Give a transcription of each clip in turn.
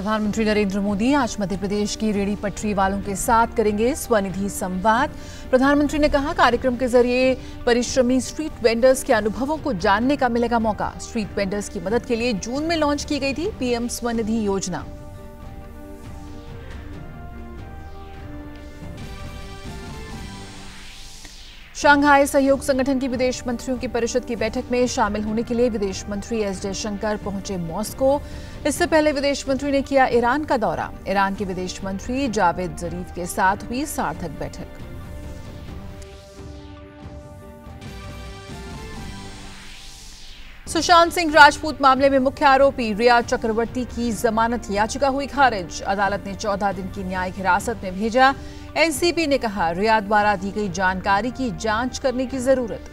प्रधानमंत्री नरेंद्र मोदी आज मध्य प्रदेश की रेडी पटरी वालों के साथ करेंगे स्वनिधि संवाद प्रधानमंत्री ने कहा कार्यक्रम के जरिए परिश्रमी स्ट्रीट वेंडर्स के अनुभवों को जानने का मिलेगा मौका स्ट्रीट वेंडर्स की मदद के लिए जून में लॉन्च की गई थी पीएम स्वनिधि योजना शंघाई सहयोग संगठन की विदेश मंत्रियों की परिषद की बैठक में शामिल होने के लिए विदेश मंत्री एस जयशंकर पहुंचे मॉस्को इससे पहले विदेश मंत्री ने किया ईरान का दौरा ईरान के विदेश मंत्री जावेद जरीफ के साथ हुई सार्थक बैठक सुशांत सिंह राजपूत मामले में मुख्य आरोपी रिया चक्रवर्ती की जमानत याचिका हुई खारिज अदालत ने 14 दिन की न्यायिक हिरासत में भेजा एनसीपी ने कहा रियाद द्वारा दी गई जानकारी की जांच करने की जरूरत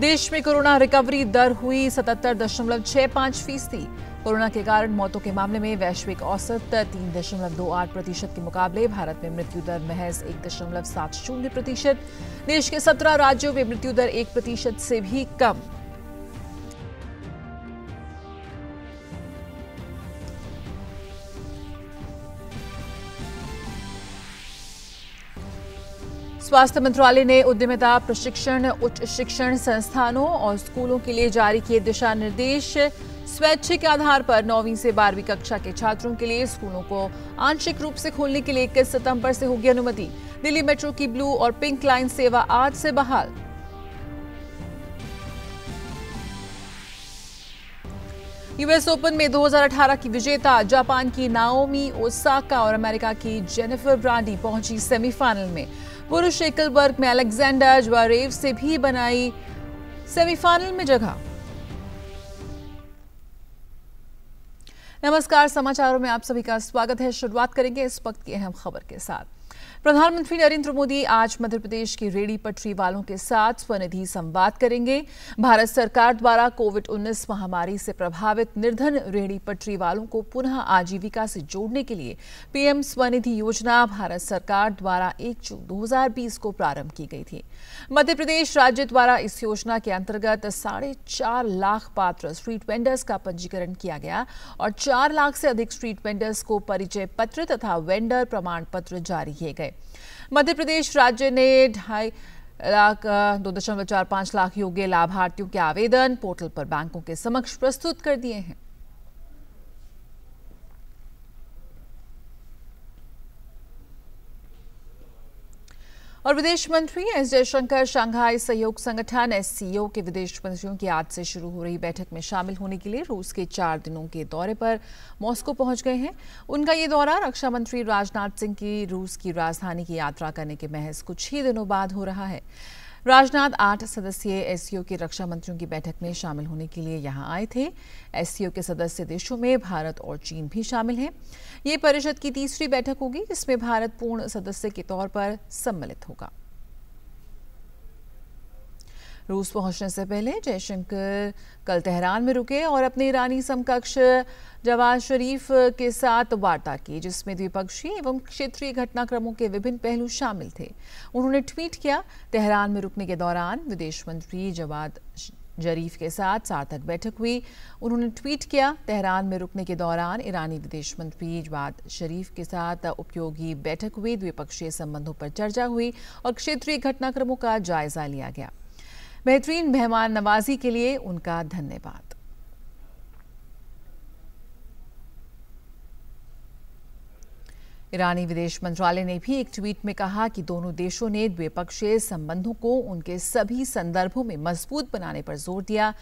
देश में कोरोना रिकवरी दर हुई सतहत्तर दशमलव छह पांच फीसदी कोरोना के कारण मौतों के मामले में वैश्विक औसत तीन दशमलव दो आठ प्रतिशत के मुकाबले भारत में मृत्यु दर महज एक दशमलव सात शून्य प्रतिशत देश के सत्रह राज्यों में मृत्यु दर एक प्रतिशत से भी कम स्वास्थ्य मंत्रालय ने उद्यमिता प्रशिक्षण उच्च शिक्षण संस्थानों और स्कूलों के लिए जारी किए दिशा निर्देश स्वैच्छिक आधार पर नौवीं से बारहवीं कक्षा के छात्रों के लिए स्कूलों को आंशिक रूप से खोलने के लिए इक्कीस सितंबर से होगी अनुमति दिल्ली मेट्रो की ब्लू और पिंक लाइन सेवा आज से बहाल यूएस ओपन में 2018 की विजेता जापान की नाओमी ओसाका और अमेरिका की जेनिफर ब्रांडी पहुंची सेमीफाइनल में पुरुष एकल वर्ग में अलेक्जेंडर ज्वारेव से भी बनाई सेमीफाइनल में जगह नमस्कार समाचारों में आप सभी का स्वागत है शुरुआत करेंगे इस वक्त की अहम खबर के साथ प्रधानमंत्री नरेंद्र मोदी आज मध्य प्रदेश की रेडी पटरी वालों के साथ स्वनिधि संवाद करेंगे भारत सरकार द्वारा कोविड 19 महामारी से प्रभावित निर्धन रेडी पटरी वालों को पुनः आजीविका से जोड़ने के लिए पीएम स्वनिधि योजना भारत सरकार द्वारा 1 जून 2020 को प्रारंभ की गई थी मध्य प्रदेश राज्य द्वारा इस योजना के अंतर्गत साढ़े चार लाख पात्र स्ट्रीट वेंडर्स का पंजीकरण किया गया और चार लाख से अधिक स्ट्रीट वेंडर्स को परिचय पत्र तथा वेंडर प्रमाण पत्र जारी किए गए है मध्य प्रदेश राज्य ने ढाई लाख दो दशमलव चार पांच लाख योग्य लाभार्थियों के आवेदन पोर्टल पर बैंकों के समक्ष प्रस्तुत कर दिए हैं और विदेश मंत्री एस जयशंकर शंघाई सहयोग संगठन एस के विदेश मंत्रियों की आज से शुरू हो रही बैठक में शामिल होने के लिए रूस के चार दिनों के दौरे पर मॉस्को पहुंच गए हैं उनका ये दौरा रक्षा मंत्री राजनाथ सिंह की रूस की राजधानी की यात्रा करने के महज कुछ ही दिनों बाद हो रहा है राजनाथ आठ सदस्यीय एससीओ की रक्षा मंत्रियों की बैठक में शामिल होने के लिए यहां आए थे एससीओ के सदस्य देशों में भारत और चीन भी शामिल हैं ये परिषद की तीसरी बैठक होगी जिसमें भारत पूर्ण सदस्य के तौर पर सम्मिलित होगा रूस पहुंचने से पहले जयशंकर कल तेहरान में रुके और अपने ईरानी समकक्ष जवाद शरीफ के साथ वार्ता की जिसमें द्विपक्षीय एवं क्षेत्रीय घटनाक्रमों के विभिन्न पहलू शामिल थे उन्होंने ट्वीट किया तेहरान में रुकने के दौरान विदेश मंत्री जवाद जरीफ के साथ सार्थक बैठक हुई उन्होंने ट्वीट किया तेहरान में रुकने के दौरान ईरानी विदेश मंत्री जवाद शरीफ के साथ उपयोगी बैठक हुई द्विपक्षीय संबंधों पर चर्चा हुई और क्षेत्रीय घटनाक्रमों का जायजा लिया गया बेहतरीन मेहमान नवाजी के लिए उनका धन्यवाद ईरानी विदेश मंत्रालय ने भी एक ट्वीट में कहा कि दोनों देशों ने द्विपक्षीय संबंधों को उनके सभी संदर्भों में मजबूत बनाने पर जोर दिया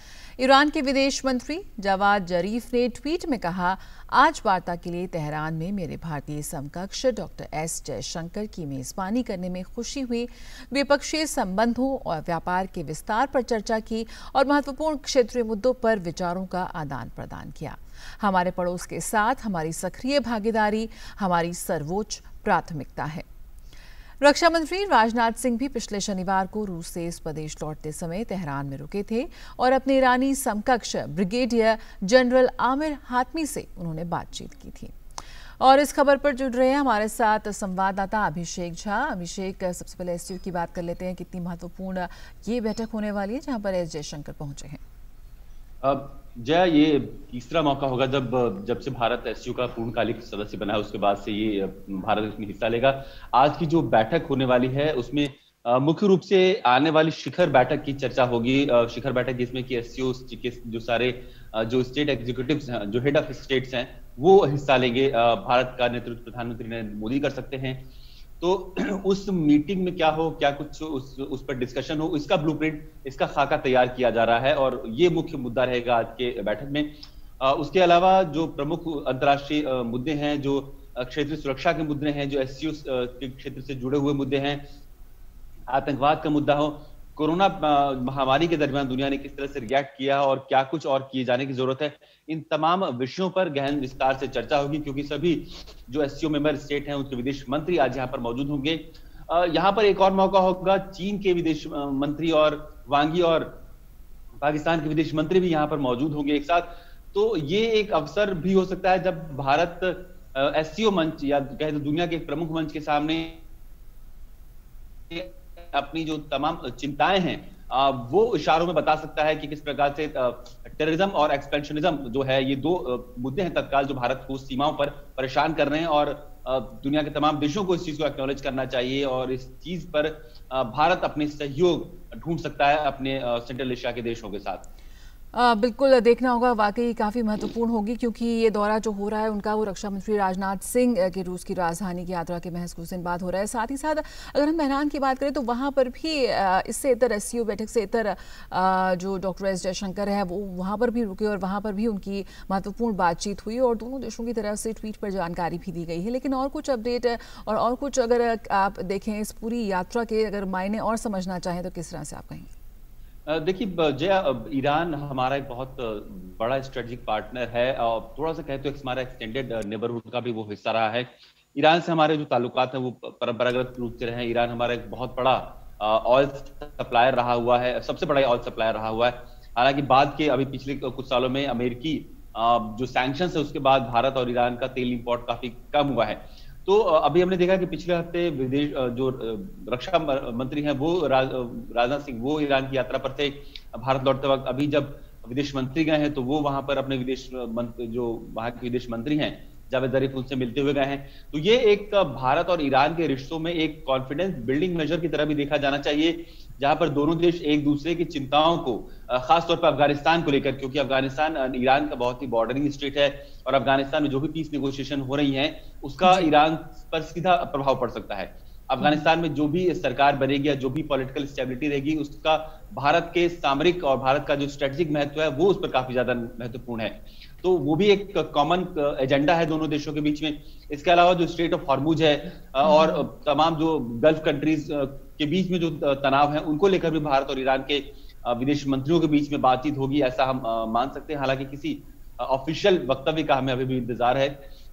ईरान के विदेश मंत्री जवाद जरीफ ने ट्वीट में कहा आज वार्ता के लिए तेहरान में मेरे भारतीय समकक्ष डॉक्टर एस जयशंकर की मेजबानी करने में खुशी हुई द्विपक्षीय संबंधों और व्यापार के विस्तार पर चर्चा की और महत्वपूर्ण क्षेत्रीय मुद्दों पर विचारों का आदान प्रदान किया हमारे पड़ोस के साथ हमारी सक्रिय भागीदारी हमारी सर्वोच्च प्राथमिकता है रक्षा मंत्री राजनाथ सिंह भी पिछले शनिवार को रूस से स्वदेश लौटते समय तेहरान में रुके थे और अपने ईरानी समकक्ष ब्रिगेडियर जनरल आमिर हातमी से उन्होंने बातचीत की थी और इस खबर पर जुड़ रहे हैं हमारे साथ संवाददाता अभिषेक झा अभिषेक सबसे पहले एस की बात कर लेते हैं कितनी महत्वपूर्ण ये बैठक होने वाली है जहां पर एस जयशंकर पहुंचे हैं जय ये तीसरा मौका होगा जब जब से भारत एस का पूर्णकालिक सदस्य बना है उसके बाद से ये भारत इसमें हिस्सा लेगा आज की जो बैठक होने वाली है उसमें मुख्य रूप से आने वाली शिखर बैठक की चर्चा होगी शिखर बैठक जिसमें कि एस के जो सारे जो स्टेट एग्जीक्यूटिव जो हेड ऑफ स्टेट्स हैं वो हिस्सा लेंगे भारत का नेतृत्व प्रधानमंत्री नरेंद्र मोदी कर सकते हैं तो उस मीटिंग में क्या हो क्या कुछ उस उस पर डिस्कशन हो इसका ब्लू इसका खाका तैयार किया जा रहा है और ये मुख्य मुद्दा रहेगा आज के बैठक में आ, उसके अलावा जो प्रमुख अंतर्राष्ट्रीय मुद्दे हैं जो क्षेत्रीय सुरक्षा के मुद्दे हैं जो एस के क्षेत्र से जुड़े हुए मुद्दे हैं आतंकवाद का मुद्दा हो कोरोना महामारी के दरमियान दुनिया ने किस तरह से रिएक्ट किया और क्या कुछ और किए जाने की जरूरत है इन तमाम विषयों पर गहन विस्तार से चर्चा होगी क्योंकि सभी जो एस मेंबर स्टेट हैं उनके विदेश मंत्री आज यहाँ पर मौजूद होंगे यहाँ पर एक और मौका होगा चीन के विदेश मंत्री और वांगी और पाकिस्तान के विदेश मंत्री भी यहाँ पर मौजूद होंगे एक साथ तो ये एक अवसर भी हो सकता है जब भारत एस मंच या कहते तो दुनिया के प्रमुख मंच के सामने अपनी जो तमाम चिंताएं हैं वो इशारों में बता सकता है कि किस प्रकार से टेररिज्म और एक्सपेंशनिज्म जो है ये दो मुद्दे हैं तत्काल जो भारत को सीमाओं पर परेशान कर रहे हैं और दुनिया के तमाम देशों को इस चीज को एक्नोलेज करना चाहिए और इस चीज पर भारत अपने सहयोग ढूंढ सकता है अपने सेंट्रल एशिया के देशों के साथ आ, बिल्कुल देखना होगा वाकई काफ़ी महत्वपूर्ण होगी क्योंकि ये दौरा जो हो रहा है उनका वो रक्षा मंत्री राजनाथ सिंह के रूस की राजधानी की यात्रा के महज कुछ दिन बाद हो रहा है साथ ही साथ अगर हम बहरान की बात करें तो वहाँ पर भी इससे इतर एस बैठक से इतर जो डॉक्टर एस जयशंकर है वो वहाँ पर भी रुके और वहाँ पर भी उनकी महत्वपूर्ण बातचीत हुई और दोनों देशों की तरफ से ट्वीट पर जानकारी भी दी गई है लेकिन और कुछ अपडेट और, और कुछ अगर आप देखें इस पूरी यात्रा के अगर मायने और समझना चाहें तो किस तरह से आप कहेंगे देखिए जय ईरान हमारा एक बहुत बड़ा स्ट्रेटेजिक पार्टनर है और थोड़ा सा कहे तो हमारा एक्सटेंडेड नेबरहुड का भी वो हिस्सा रहा है ईरान से हमारे जो ताल्लुकात हैं वो परंपरागत रूप से रहे हैं ईरान हमारा एक बहुत बड़ा ऑयल सप्लायर रहा हुआ है सबसे बड़ा ऑयल सप्लायर रहा हुआ है हालांकि बाद के अभी पिछले कुछ सालों में अमेरिकी जो सैंक्शन है उसके बाद भारत और ईरान का तेल इम्पोर्ट काफी कम हुआ है तो अभी हमने देखा कि पिछले हफ्ते विदेश जो रक्षा मंत्री हैं वो राजनाथ सिंह वो ईरान की यात्रा पर थे भारत लौटते वक्त अभी जब विदेश मंत्री गए हैं तो वो वहां पर अपने विदेश जो वहां के विदेश मंत्री हैं जावेद जरीफ उनसे मिलते हुए गए हैं तो ये एक भारत और ईरान के रिश्तों में एक कॉन्फिडेंस बिल्डिंग मेजर की तरह भी देखा जाना चाहिए जहां पर दोनों देश एक दूसरे की चिंताओं को खासतौर पर अफगानिस्तान को लेकर क्योंकि अफगानिस्तान ईरान का बहुत ही बॉर्डरिंग स्टेट है और अफगानिस्तान में जो भी पीस निगोशिएशन हो रही है उसका ईरान पर सीधा प्रभाव पड़ सकता है अफगानिस्तान में जो भी सरकार बनेगी या जो भी पॉलिटिकल स्टेबिलिटी रहेगी उसका भारत के सामरिक और भारत का जो स्ट्रेटेजिक महत्व है वो उस पर काफी ज्यादा महत्वपूर्ण है तो वो भी एक कॉमन एजेंडा uh, है दोनों देशों के बीच में इसके अलावा जो स्टेट ऑफ हॉर्मुज है uh, हम्म। और uh, तमाम जो गल्फ कंट्रीज के बीच में जो तनाव है उनको लेकर भी भारत और ईरान के विदेश मंत्रियों के बीच में बातचीत होगी ऐसा हम मान सकते हैं हालांकि किसी ऑफिशियल वक्तव्य का हमें अभी भी इंतजार है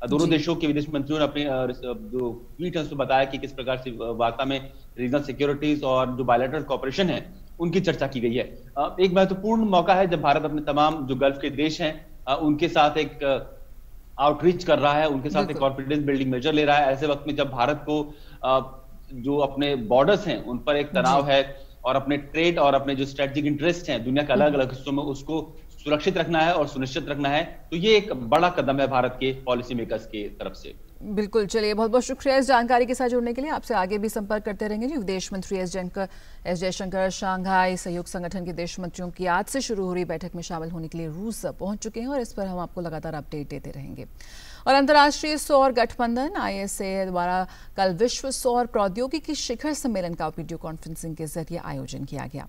दोनों देशों के विदेश मंत्रियों ने अपने जो ट्वीट है उसमें बताया कि किस प्रकार से वार्ता में रीजनल सिक्योरिटीज और जो बायोलेटरल कॉपरेशन है उनकी चर्चा की गई है एक महत्वपूर्ण मौका है जब भारत अपने तमाम जो गल्फ के देश हैं उनके साथ एक आउटरीच कर रहा है उनके साथ एक कॉन्फिडेंस बिल्डिंग मेजर ले रहा है ऐसे वक्त में जब भारत को जो अपने बॉर्डर्स हैं उन पर एक तनाव है और अपने ट्रेड और अपने जो स्ट्रेटेजिक इंटरेस्ट हैं दुनिया के अलग अलग हिस्सों में उसको सुरक्षित रखना है और सुनिश्चित रखना है तो ये एक बड़ा कदम है भारत के पॉलिसी मेकर्स के तरफ से बिल्कुल चलिए बहुत बहुत शुक्रिया इस जानकारी के साथ जुड़ने के लिए आपसे आगे भी संपर्क करते रहेंगे जी विदेश मंत्री S Jaykar S Jaishankar Shanghai सहयोग संगठन के देश मंत्रियों की आज से शुरू हो रही बैठक में शामिल होने के लिए रूस पहुंच चुके हैं और इस पर हम आपको लगातार अपडेट देते रहेंगे और अंतर्राष्ट्रीय सौर गठबंधन आईएसए द्वारा कल विश्व सौर प्रौद्योगिकी शिखर सम्मेलन का वीडियो कॉन्फ्रेंसिंग के जरिए आयोजन किया गया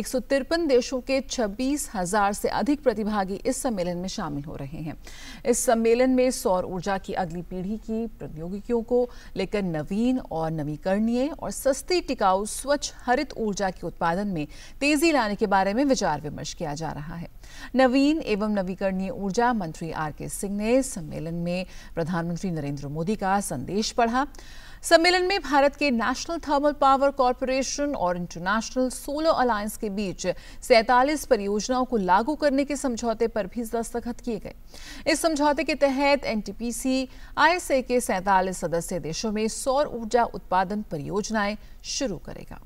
एक देशों के छब्बीस हजार से अधिक प्रतिभागी इस सम्मेलन में शामिल हो रहे हैं इस सम्मेलन में सौर ऊर्जा की अगली पीढ़ी की प्रौद्योगिकियों को लेकर नवीन और नवीकरणीय और सस्ती टिकाऊ स्वच्छ हरित ऊर्जा के उत्पादन में तेजी लाने के बारे में विचार विमर्श किया जा रहा है नवीन एवं नवीकरणीय ऊर्जा मंत्री आर के सिंह ने सम्मेलन में प्रधानमंत्री नरेंद्र मोदी का संदेश पढ़ा सम्मेलन में भारत के नेशनल थर्मल पावर कॉरपोरेशन और इंटरनेशनल सोलर अलायंस के बीच सैतालीस परियोजनाओं को लागू करने के समझौते पर भी दस्तखत किए गए इस समझौते के तहत एनटीपीसी आईएसए के सैतालीस सदस्य देशों में सौर ऊर्जा उत्पादन परियोजनाएं शुरू करेगा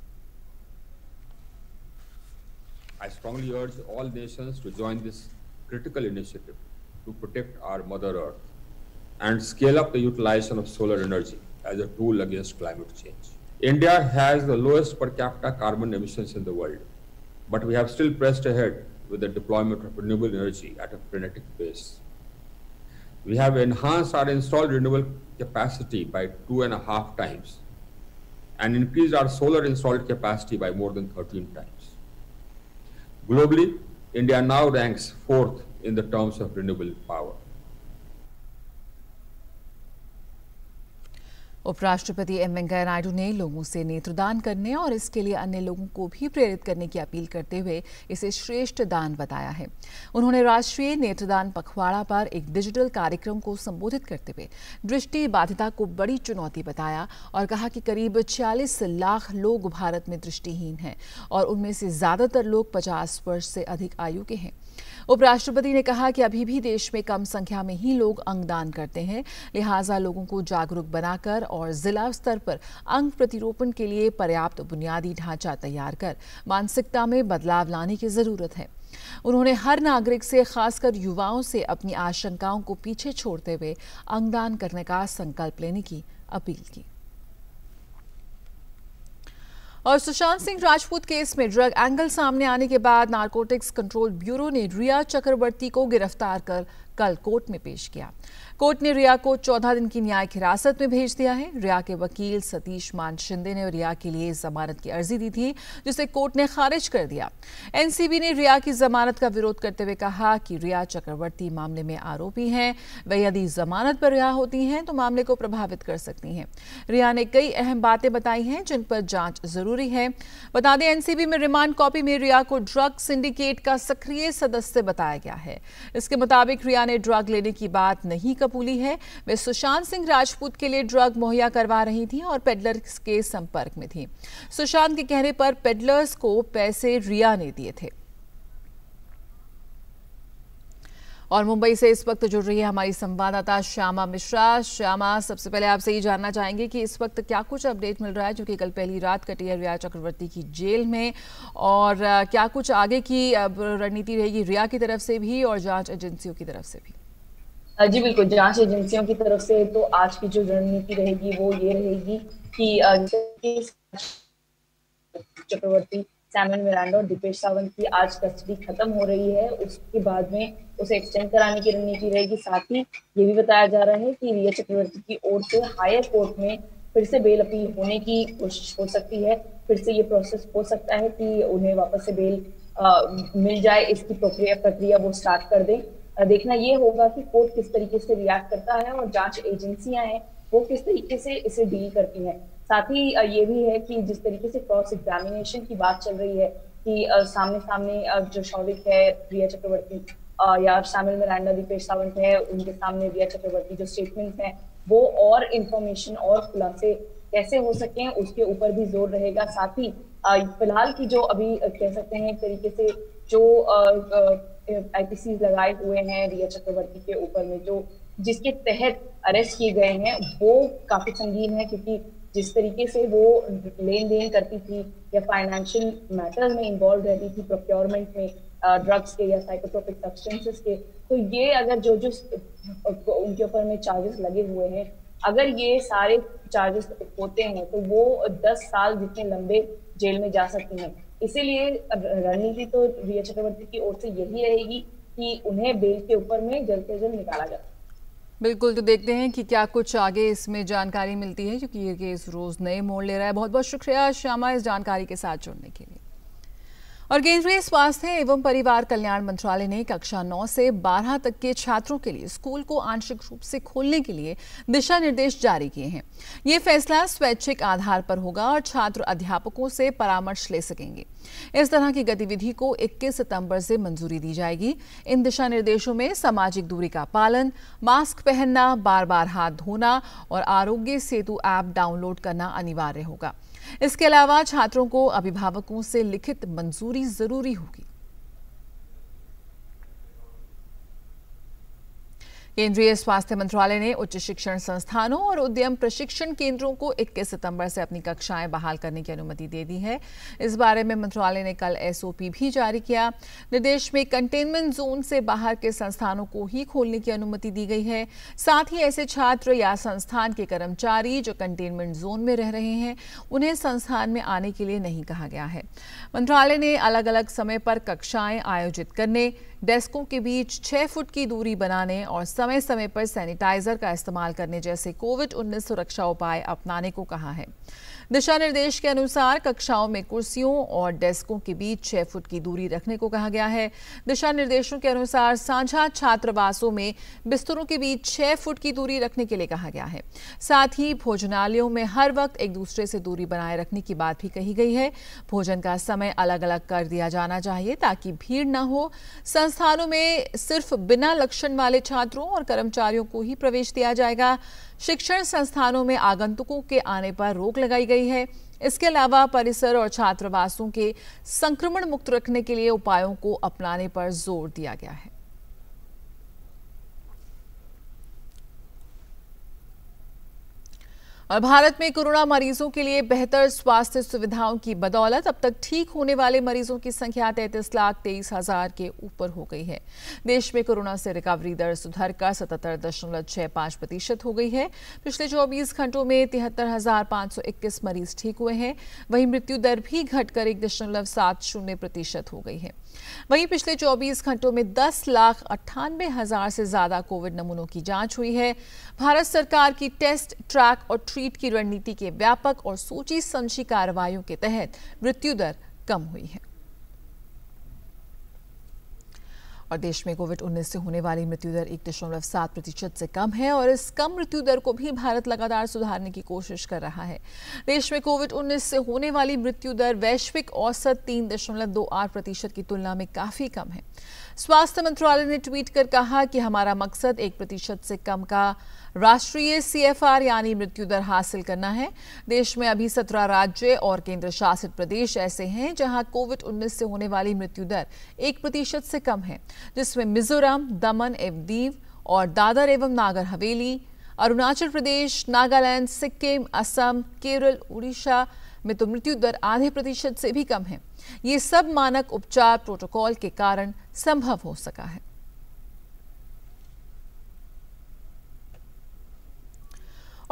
I strongly urge all nations to join this critical initiative to protect our Mother Earth. and scale up the utilization of solar energy as a tool against climate change. India has the lowest per capita carbon emissions in the world, but we have still pressed ahead with the deployment of renewable energy at a frenetic pace. We have enhanced our installed renewable capacity by two and a half times and increased our solar installed capacity by more than 13 times. Globally, India now ranks fourth in the terms of renewable power. उपराष्ट्रपति M Venkaiah Naidu ने लोगों से नेत्रदान करने और इसके लिए अन्य लोगों को भी प्रेरित करने की अपील करते हुए इसे श्रेष्ठ दान बताया है उन्होंने राष्ट्रीय नेत्रदान पखवाड़ा पर एक डिजिटल कार्यक्रम को संबोधित करते हुए दृष्टि बाधिता को बड़ी चुनौती बताया और कहा कि करीब छियालीस लाख लोग भारत में दृष्टिहीन हैं और उनमें से ज़्यादातर लोग पचास वर्ष से अधिक आयु के हैं उपराष्ट्रपति ने कहा कि अभी भी देश में कम संख्या में ही लोग अंगदान करते हैं लिहाजा लोगों को जागरूक बनाकर और जिला स्तर पर अंग प्रतिरोपण के लिए पर्याप्त बुनियादी ढांचा तैयार कर मानसिकता में बदलाव लाने की जरूरत है उन्होंने हर नागरिक से खासकर युवाओं से अपनी आशंकाओं को पीछे छोड़ते हुए अंगदान करने का संकल्प लेने की अपील की और सुशांत सिंह राजपूत केस में ड्रग एंगल सामने आने के बाद नारकोटिक्स कंट्रोल ब्यूरो ने रिया चक्रवर्ती को गिरफ्तार कर कल कोर्ट में पेश किया कोर्ट ने रिया को चौदह दिन की न्यायिक हिरासत में भेज दिया है रिया के वकील सतीश मान शिंदे ने रिया के लिए जमानत की अर्जी दी थी जिसे कोर्ट ने खारिज कर दिया एनसीबी ने रिया की जमानत का विरोध करते हुए कहा कि रिया चक्रवर्ती मामले में आरोपी हैं वे यदि जमानत पर रिहा होती हैं तो मामले को प्रभावित कर सकती हैं रिया ने कई अहम बातें बताई हैं जिन पर जांच जरूरी है बता दें एनसीबी में रिमांड कॉपी में रिया को ड्रग सिंडिकेट का सक्रिय सदस्य बताया गया है इसके मुताबिक रिया ने ड्रग लेने की बात नहीं कर कपूली है वे सुशांत सिंह राजपूत के लिए ड्रग मुहैया करवा रही थी और पेडलर्स के संपर्क में थी सुशांत के कहने पर पेडलर्स को पैसे रिया ने दिए थे और मुंबई से इस वक्त जुड़ रही है हमारी संवाददाता श्यामा मिश्रा श्यामा सबसे पहले आपसे ये जानना चाहेंगे कि इस वक्त क्या कुछ अपडेट मिल रहा है जो कि कल पहली रात कटी है रिया चक्रवर्ती की जेल में और क्या कुछ आगे की रणनीति रहेगी रिया की तरफ से भी और जांच एजेंसियों की तरफ से भी जी बिल्कुल जांच एजेंसियों की तरफ से तो आज की जो रणनीति रहेगी वो ये रहेगी कि चक्रवर्ती सैमन मिरांडा और दीपेश सावंत की आज कस्टडी खत्म हो रही है उसके बाद में उसे एक्सटेंड कराने की रणनीति रहेगी साथ ही ये भी बताया जा रहा है कि रिया चक्रवर्ती की ओर से हायर कोर्ट में फिर से बेल अपील होने की कोशिश हो सकती है फिर से ये प्रोसेस हो सकता है कि उन्हें वापस से बेल आ, मिल जाए इसकी प्रक्रिया प्रक्रिया वो स्टार्ट कर दें देखना ये होगा कि कोर्ट किस तरीके से रिएक्ट करता है और जांच एजेंसियां हैं वो किस तरीके से इसे डील करती हैं साथ ही ये भी है कि जिस तरीके से क्रॉस एग्जामिनेशन की बात चल रही है कि सामने सामने जो शौविक है प्रिया चक्रवर्ती या शामिल मिरांडा दीपेश सावंत है उनके सामने रिया चक्रवर्ती जो स्टेटमेंट है वो और इंफॉर्मेशन और खुलासे कैसे हो सके उसके ऊपर भी जोर रहेगा साथ ही फिलहाल की जो अभी कह सकते हैं एक तरीके से जो आईपीसी लगाए हुए हैं रिया चक्रवर्ती के ऊपर में जो जिसके तहत अरेस्ट किए गए हैं वो काफी संगीन है क्योंकि जिस तरीके से वो लेन देन करती थी या फाइनेंशियल मैटर्स में इन्वॉल्व रहती थी प्रोक्योरमेंट में ड्रग्स uh, के या साइकोट्रोपिक सब्सटेंसेस के तो ये अगर जो जो उनके ऊपर में चार्जेस लगे हुए हैं अगर ये सारे चार्जेस होते हैं तो वो दस साल जितने लंबे जेल में जा सकती हैं इसीलिए रणनीति तो रिया चक्रवर्ती की ओर से यही रहेगी कि उन्हें बेल के ऊपर में जल्द से जल्द निकाला जाए बिल्कुल तो देखते हैं कि क्या कुछ आगे इसमें जानकारी मिलती है क्योंकि ये केस रोज नए मोड़ ले रहा है बहुत बहुत शुक्रिया श्यामा इस जानकारी के साथ जुड़ने के लिए और केंद्रीय स्वास्थ्य एवं परिवार कल्याण मंत्रालय ने कक्षा 9 से 12 तक के छात्रों के लिए स्कूल को आंशिक रूप से खोलने के लिए दिशा निर्देश जारी किए हैं ये फैसला स्वैच्छिक आधार पर होगा और छात्र अध्यापकों से परामर्श ले सकेंगे इस तरह की गतिविधि को 21 सितंबर से मंजूरी दी जाएगी इन दिशा निर्देशों में सामाजिक दूरी का पालन मास्क पहनना बार बार हाथ धोना और आरोग्य सेतु ऐप डाउनलोड करना अनिवार्य होगा इसके अलावा छात्रों को अभिभावकों से लिखित मंजूरी जरूरी होगी केंद्रीय स्वास्थ्य मंत्रालय ने उच्च शिक्षण संस्थानों और उद्यम प्रशिक्षण केंद्रों को 21 सितंबर से अपनी कक्षाएं बहाल करने की अनुमति दे दी है इस बारे में मंत्रालय ने कल एसओपी भी जारी किया निर्देश में कंटेनमेंट जोन से बाहर के संस्थानों को ही खोलने की अनुमति दी गई है साथ ही ऐसे छात्र या संस्थान के कर्मचारी जो कंटेनमेंट जोन में रह रहे हैं उन्हें संस्थान में आने के लिए नहीं कहा गया है मंत्रालय ने अलग अलग समय पर कक्षाएं आयोजित करने डेस्कों के बीच छह फुट की दूरी बनाने और समय समय पर सैनिटाइजर का इस्तेमाल करने जैसे कोविड 19 सुरक्षा उपाय अपनाने को कहा है दिशा निर्देश के अनुसार कक्षाओं में कुर्सियों और डेस्कों के बीच छह फुट की दूरी रखने को कहा गया है दिशा निर्देशों के अनुसार साझा छात्रावासों में बिस्तरों के बीच छह फुट की दूरी रखने के लिए कहा गया है साथ ही भोजनालयों में हर वक्त एक दूसरे से दूरी बनाए रखने की बात भी कही गई है भोजन का समय अलग अलग कर दिया जाना चाहिए ताकि भीड़ न हो संस्थानों में सिर्फ बिना लक्षण वाले छात्रों और कर्मचारियों को ही प्रवेश दिया जाएगा शिक्षण संस्थानों में आगंतुकों के आने पर रोक लगाई गई है इसके अलावा परिसर और छात्रावासों के संक्रमण मुक्त रखने के लिए उपायों को अपनाने पर जोर दिया गया है और भारत में कोरोना मरीजों के लिए बेहतर स्वास्थ्य सुविधाओं की बदौलत अब तक ठीक होने वाले मरीजों की संख्या तैंतीस लाख तेईस हजार के ऊपर हो गई है देश में कोरोना से रिकवरी दर सुधर कर सतहत्तर दशमलव छह पांच प्रतिशत हो गई है पिछले चौबीस घंटों में तिहत्तर हजार पांच सौ इक्कीस मरीज ठीक हुए हैं वहीं मृत्यु दर भी घटकर एक दशमलव सात शून्य प्रतिशत हो गई है वहीं पिछले 24 घंटों में दस लाख अट्ठानबे हजार से ज्यादा कोविड नमूनों की जांच हुई है भारत सरकार की टेस्ट ट्रैक और ट्रीट की रणनीति के व्यापक और सोची समझी कार्रवाई के तहत मृत्यु दर कम हुई है और देश में कोविड 19 से होने वाली मृत्यु दर एक दशमलव सात प्रतिशत से कम है और इस कम मृत्यु दर को भी भारत लगातार सुधारने की कोशिश कर रहा है देश में कोविड 19 से होने वाली मृत्यु दर वैश्विक औसत तीन दशमलव दो आठ प्रतिशत की तुलना में काफ़ी कम है स्वास्थ्य मंत्रालय ने ट्वीट कर कहा कि हमारा मकसद एक प्रतिशत से कम का राष्ट्रीय सीएफआर यानी मृत्यु दर हासिल करना है देश में अभी सत्रह राज्य और केंद्र शासित प्रदेश ऐसे हैं जहां कोविड 19 से होने वाली मृत्यु दर एक प्रतिशत से कम है जिसमें मिजोरम दमन एवं दीव और दादर एवं नागर हवेली अरुणाचल प्रदेश नागालैंड सिक्किम असम केरल उड़ीसा में तो मृत्यु दर आधे प्रतिशत से भी कम है ये सब मानक उपचार प्रोटोकॉल के कारण संभव हो सका है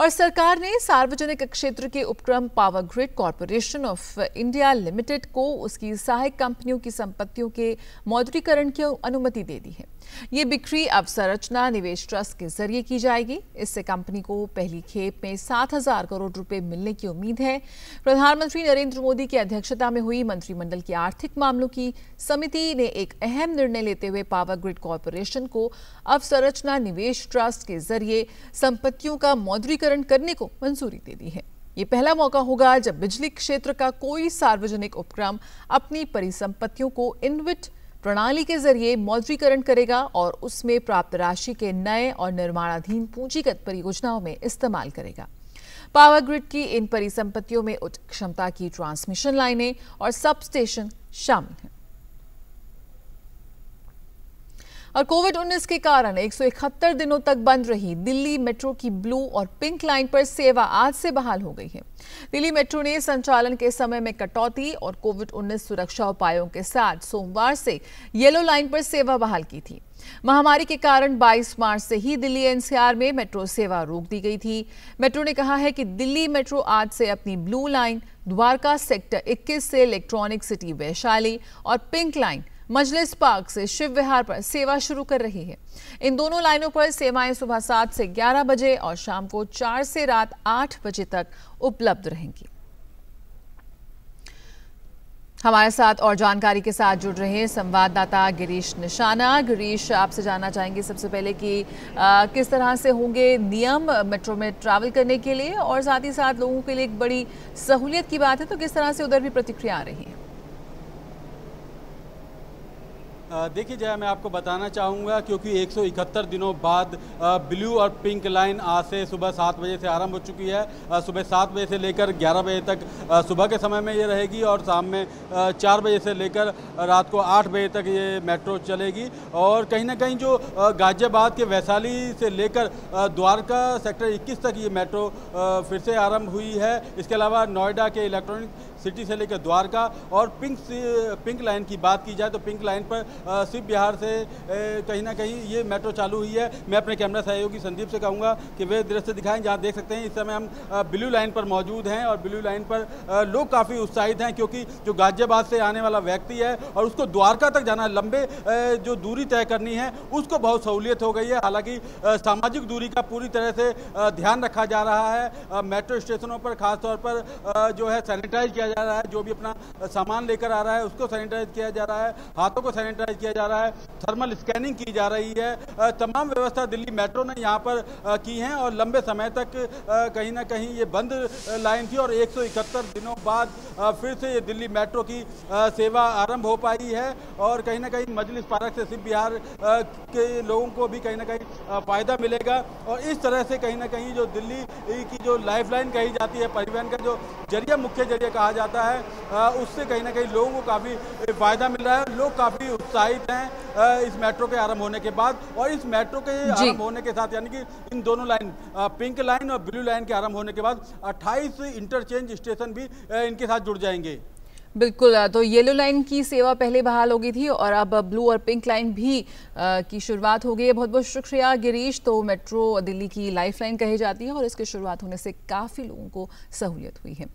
और सरकार ने सार्वजनिक क्षेत्र के उपक्रम power grid corporation of India limited को उसकी सहायक कंपनियों की संपत्तियों के मौद्रीकरण की अनुमति दे दी है ये बिक्री अवसंरचना निवेश ट्रस्ट के जरिए की जाएगी इससे कंपनी को पहली खेप में सात हजार करोड़ रुपए मिलने की उम्मीद है प्रधानमंत्री नरेंद्र मोदी की अध्यक्षता में हुई मंत्रिमंडल की आर्थिक मामलों की समिति ने एक अहम निर्णय लेते हुए पावर ग्रिड कॉरपोरेशन को अवसंरचना निवेश ट्रस्ट के जरिए संपत्तियों का मौद्रीकरण विद्युतीकरण करने को मंजूरी दे दी है ये पहला मौका होगा जब बिजली क्षेत्र का कोई सार्वजनिक उपक्रम अपनी परिसंपत्तियों को इनविट प्रणाली के जरिए मौजूदीकरण करेगा और उसमें प्राप्त राशि के नए और निर्माणाधीन पूंजीगत परियोजनाओं में इस्तेमाल करेगा पावर ग्रिड की इन परिसंपत्तियों में उच्च क्षमता की ट्रांसमिशन लाइनें और सब स्टेशन शामिल हैं और कोविड 19 के कारण एक दिनों तक बंद रही दिल्ली मेट्रो की ब्लू और पिंक लाइन पर सेवा आज से बहाल हो गई है दिल्ली मेट्रो ने संचालन के समय में कटौती और कोविड 19 सुरक्षा उपायों के साथ सोमवार से येलो लाइन पर सेवा बहाल की थी महामारी के कारण 22 मार्च से ही दिल्ली एनसीआर में मेट्रो सेवा रोक दी गई थी मेट्रो ने कहा है कि दिल्ली मेट्रो आज से अपनी ब्लू लाइन द्वारका सेक्टर 21 से इलेक्ट्रॉनिक सिटी वैशाली और पिंक लाइन मजलिस पार्क से शिव विहार पर सेवा शुरू कर रही है इन दोनों लाइनों पर सेवाएं सुबह सात से ग्यारह बजे और शाम को चार से रात आठ बजे तक उपलब्ध रहेंगी हमारे साथ और जानकारी के साथ जुड़ रहे हैं संवाददाता गिरीश निशाना गिरीश आपसे जानना चाहेंगे सबसे पहले कि आ, किस तरह से होंगे नियम मेट्रो में ट्रैवल करने के लिए और साथ ही साथ लोगों के लिए एक बड़ी सहूलियत की बात है तो किस तरह से उधर भी प्रतिक्रिया आ रही है देखिए जया मैं आपको बताना चाहूँगा क्योंकि 171 दिनों बाद ब्लू और पिंक लाइन आज से सुबह सात बजे से आरंभ हो चुकी है सुबह सात बजे से लेकर ग्यारह बजे तक सुबह के समय में ये रहेगी और शाम में चार बजे से लेकर रात को आठ बजे तक ये मेट्रो चलेगी और कहीं ना कहीं जो गाजियाबाद के वैशाली से लेकर द्वारका सेक्टर इक्कीस तक ये मेट्रो फिर से आरम्भ हुई है इसके अलावा नोएडा के इलेक्ट्रॉनिक सिटी से लेकर द्वारका और पिंक पिंक लाइन की बात की जाए तो पिंक लाइन पर शिव बिहार से कहीं ना कहीं ये मेट्रो चालू हुई है मैं अपने कैमरा सहयोगी संदीप से कहूँगा कि वे दृश्य दिखाएं जहाँ देख सकते हैं इस समय हम ब्लू लाइन पर मौजूद हैं और ब्लू लाइन पर लोग काफ़ी उत्साहित हैं क्योंकि जो गाजियाबाद से आने वाला व्यक्ति है और उसको द्वारका तक जाना लंबे जो दूरी तय करनी है उसको बहुत सहूलियत हो गई है हालांकि सामाजिक दूरी का पूरी तरह से ध्यान रखा जा रहा है मेट्रो स्टेशनों पर खासतौर पर जो है सैनिटाइज किया जा रहा है जो भी अपना सामान लेकर आ रहा है उसको सैनिटाइज किया जा रहा है हाथों को सैनिटाइज किया जा रहा है थर्मल स्कैनिंग की जा रही है तमाम व्यवस्था दिल्ली मेट्रो ने यहाँ पर की है और लंबे समय तक कहीं ना कहीं ये बंद लाइन थी और एक दिनों बाद फिर से ये दिल्ली मेट्रो की सेवा आरंभ हो पाई है और कहीं ना कहीं मजलिस पार्क से सिर्फ बिहार के लोगों को भी कहीं ना कहीं फ़ायदा मिलेगा और इस तरह से कहीं ना कहीं जो दिल्ली की जो लाइफलाइन कही जाती है परिवहन का जो जरिया मुख्य जरिया कहा जाता है उससे कहीं ना कहीं लोगों को काफ़ी फ़ायदा मिल रहा है लोग काफ़ी उत्साहित हैं इस मेट्रो के आरंभ होने के बाद और इस मेट्रो के आरंभ होने के साथ यानी कि इन दोनों लाइन पिंक लाइन और ब्लू लाइन के आरंभ होने के बाद 28 इंटरचेंज स्टेशन भी इनके साथ जुड़ जाएंगे बिल्कुल तो येलो लाइन की सेवा पहले बहाल हो गई थी और अब ब्लू और पिंक लाइन भी आ, की शुरुआत हो गई है बहुत बहुत शुक्रिया गिरीश तो मेट्रो दिल्ली की लाइफलाइन कही जाती है और इसकी शुरुआत होने से काफ़ी लोगों को सहूलियत हुई है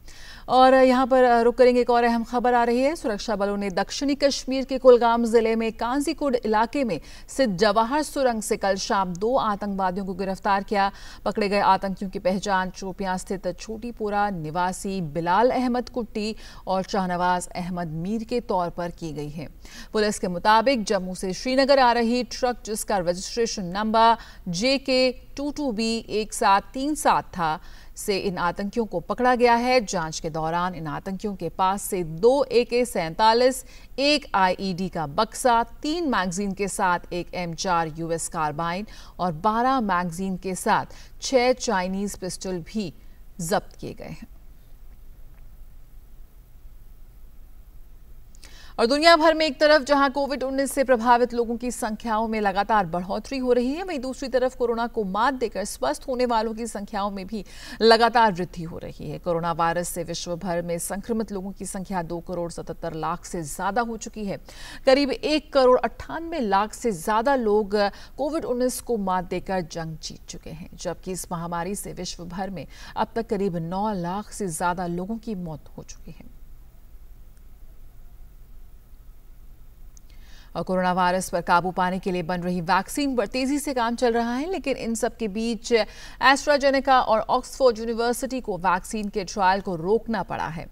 और यहाँ पर रुक करेंगे एक और अहम खबर आ रही है सुरक्षा बलों ने दक्षिणी कश्मीर के कुलगाम जिले में कांजीकुड इलाके में स्थित जवाहर सुरंग से कल शाम दो आतंकवादियों को गिरफ्तार किया पकड़े गए आतंकियों की पहचान चोपियां स्थित छोटीपुरा निवासी बिलाल अहमद कुट्टी और शाहनवाज अहमद मीर के तौर पर की गई है पुलिस के मुताबिक जम्मू से श्रीनगर आ रही ट्रक जिसका रजिस्ट्रेशन नंबर जे के टू टू बी एक सात तीन सात था से इन आतंकियों को पकड़ा गया है जांच के दौरान इन आतंकियों के पास से दो ए के सैंतालीस एक आईईडी e का बक्सा तीन मैगजीन के साथ एक एम चार यूएस कार्बाइन और बारह मैगजीन के साथ छह चाइनीज पिस्टल भी जब्त किए गए हैं और दुनिया भर में एक तरफ जहां कोविड 19 से प्रभावित लोगों की संख्याओं में लगातार बढ़ोतरी हो रही है वहीं दूसरी तरफ कोरोना को मात देकर स्वस्थ होने वालों की संख्याओं में भी लगातार वृद्धि हो रही है कोरोना वायरस से विश्व भर में संक्रमित लोगों की संख्या दो करोड़ सतहत्तर लाख से ज्यादा हो चुकी है करीब एक करोड़ अट्ठानवे लाख से ज्यादा लोग कोविड उन्नीस को मात देकर जंग जीत चुके हैं जबकि इस महामारी से विश्व भर में अब तक करीब नौ लाख से ज्यादा लोगों की मौत हो चुकी है और कोरोना वायरस पर काबू पाने के लिए बन रही वैक्सीन पर तेजी से काम चल रहा है लेकिन इन सब के बीच एस्ट्राजेनेका और ऑक्सफोर्ड यूनिवर्सिटी को वैक्सीन के ट्रायल को रोकना पड़ा है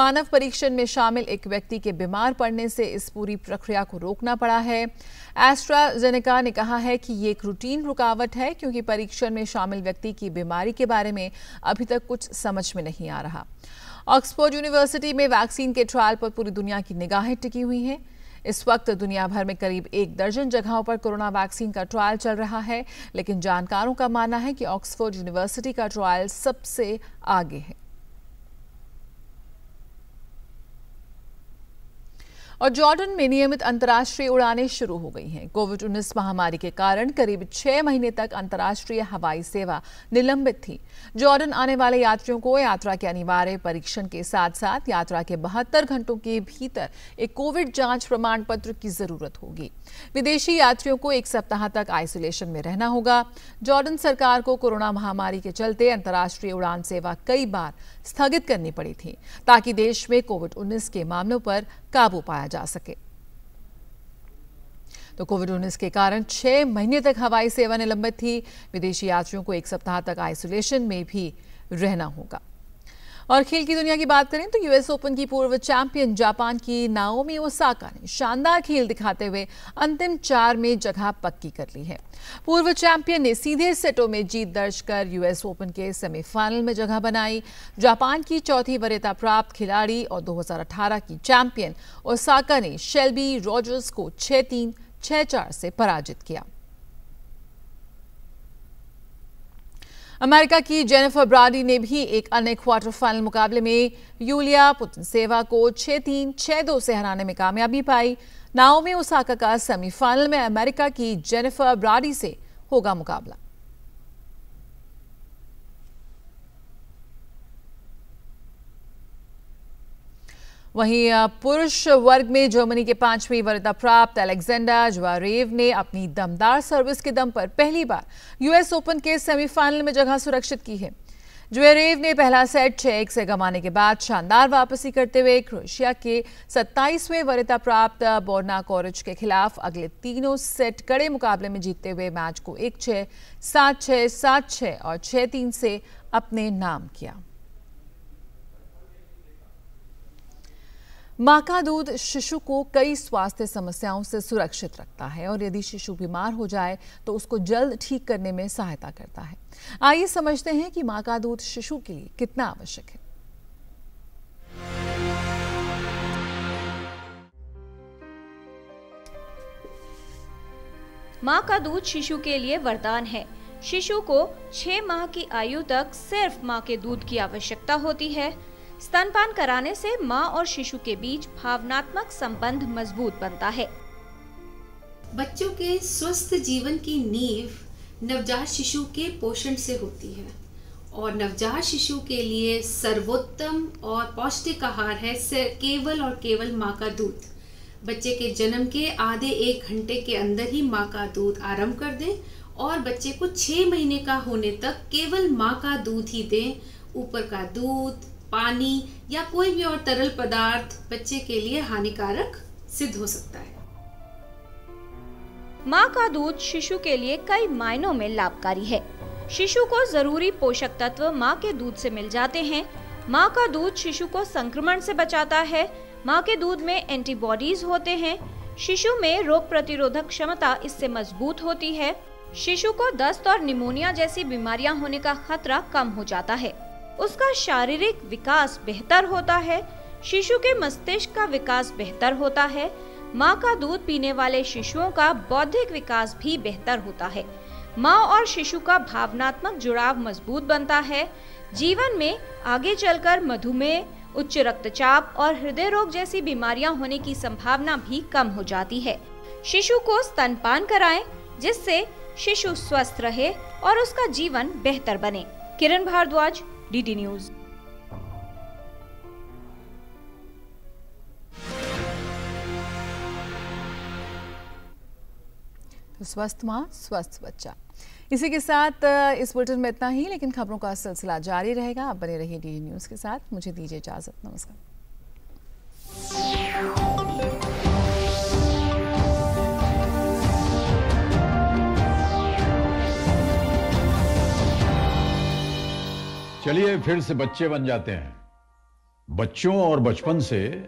मानव परीक्षण में शामिल एक व्यक्ति के बीमार पड़ने से इस पूरी प्रक्रिया को रोकना पड़ा है एस्ट्राजेनेका ने कहा है कि ये एक रूटीन रुकावट है क्योंकि परीक्षण में शामिल व्यक्ति की बीमारी के बारे में अभी तक कुछ समझ में नहीं आ रहा ऑक्सफोर्ड यूनिवर्सिटी में वैक्सीन के ट्रायल पर पूरी दुनिया की निगाहें टिकी हुई हैं इस वक्त दुनिया भर में करीब एक दर्जन जगहों पर कोरोना वैक्सीन का ट्रायल चल रहा है लेकिन जानकारों का मानना है कि ऑक्सफोर्ड यूनिवर्सिटी का ट्रायल सबसे आगे है और जॉर्डन में नियमित अंतर्राष्ट्रीय उड़ानें शुरू हो गई हैं कोविड 19 महामारी के कारण करीब छह महीने तक अंतर्राष्ट्रीय हवाई सेवा निलंबित थी जॉर्डन आने वाले यात्रियों को यात्रा के अनिवार्य परीक्षण के साथ साथ यात्रा के बहत्तर घंटों के भीतर एक कोविड जांच प्रमाण पत्र की जरूरत होगी विदेशी यात्रियों को एक सप्ताह तक आइसोलेशन में रहना होगा जॉर्डन सरकार को कोरोना महामारी के चलते अंतर्राष्ट्रीय उड़ान सेवा कई बार स्थगित करनी पड़ी थी ताकि देश में कोविड 19 के मामलों पर काबू पाया जा सके तो कोविड 19 के कारण छह महीने तक हवाई सेवा निलंबित थी विदेशी यात्रियों को एक सप्ताह तक आइसोलेशन में भी रहना होगा और खेल की दुनिया की बात करें तो यूएस ओपन की पूर्व चैंपियन जापान की नाओमी ओसाका ने शानदार खेल दिखाते हुए अंतिम चार में जगह पक्की कर ली है पूर्व चैंपियन ने सीधे सेटों में जीत दर्ज कर यूएस ओपन के सेमीफाइनल में जगह बनाई जापान की चौथी वरीयता प्राप्त खिलाड़ी और 2018 की चैंपियन ओसाका ने शेल्बी रॉजर्स को छह तीन छह चार से पराजित किया अमेरिका की जेनिफर ब्राडी ने भी एक अन्य क्वार्टर फाइनल मुकाबले में यूलिया पुतनसेवा को छह तीन छह दो से हराने में कामयाबी पाई नाओमी ओसाका का सेमीफाइनल में अमेरिका की जेनिफर ब्राडी से होगा मुकाबला वहीं पुरुष वर्ग में जर्मनी के पांचवी वरिता प्राप्त अलेक्जेंडर ज्वारेव ने अपनी दमदार सर्विस के दम पर पहली बार यूएस ओपन के सेमीफाइनल में जगह सुरक्षित की है ज्वेरेव ने पहला सेट छह एक से गंवाने के बाद शानदार वापसी करते हुए क्रोएशिया के 27वें वरिता प्राप्त बोर्ना कोरिच के खिलाफ अगले तीनों सेट कड़े मुकाबले में जीतते हुए मैच को एक छह सात छह सात छह और छह तीन से अपने नाम किया माँ का दूध शिशु को कई स्वास्थ्य समस्याओं से सुरक्षित रखता है और यदि शिशु बीमार हो जाए तो उसको जल्द ठीक करने में सहायता करता है आइए समझते हैं कि माँ का दूध शिशु के लिए कितना आवश्यक है माँ का दूध शिशु के लिए वरदान है शिशु को छह माह की आयु तक सिर्फ माँ के दूध की आवश्यकता होती है स्तनपान कराने से मां और शिशु के बीच भावनात्मक संबंध मजबूत बनता है बच्चों के स्वस्थ जीवन की नींव नवजात शिशु के पोषण से होती है और नवजात शिशु के लिए सर्वोत्तम और पौष्टिक आहार है केवल और केवल माँ का दूध बच्चे के जन्म के आधे एक घंटे के अंदर ही माँ का दूध आरंभ कर दें और बच्चे को छः महीने का होने तक केवल माँ का दूध ही दें ऊपर का दूध पानी या कोई भी और तरल पदार्थ बच्चे के लिए हानिकारक सिद्ध हो सकता है माँ का दूध शिशु के लिए कई मायनों में लाभकारी है शिशु को जरूरी पोषक तत्व माँ के दूध से मिल जाते हैं माँ का दूध शिशु को संक्रमण से बचाता है माँ के दूध में एंटीबॉडीज होते हैं शिशु में रोग प्रतिरोधक क्षमता इससे मजबूत होती है शिशु को दस्त और निमोनिया जैसी बीमारियां होने का खतरा कम हो जाता है उसका शारीरिक विकास बेहतर होता है शिशु के मस्तिष्क का विकास बेहतर होता है माँ का दूध पीने वाले शिशुओं का बौद्धिक विकास भी बेहतर होता है माँ और शिशु का भावनात्मक जुड़ाव मजबूत बनता है जीवन में आगे चलकर मधुमेह उच्च रक्तचाप और हृदय रोग जैसी बीमारियां होने की संभावना भी कम हो जाती है शिशु को स्तनपान कराएं जिससे शिशु स्वस्थ रहे और उसका जीवन बेहतर बने किरण भारद्वाज डीटी न्यूज़ तो स्वस्थ माँ स्वस्थ बच्चा इसी के साथ इस बुलेटिन में इतना ही लेकिन खबरों का सिलसिला जारी रहेगा आप बने रहिए डी न्यूज़ के साथ मुझे दीजिए इजाज़त नमस्कार चलिए फिर से बच्चे बन जाते हैं बच्चों और बचपन से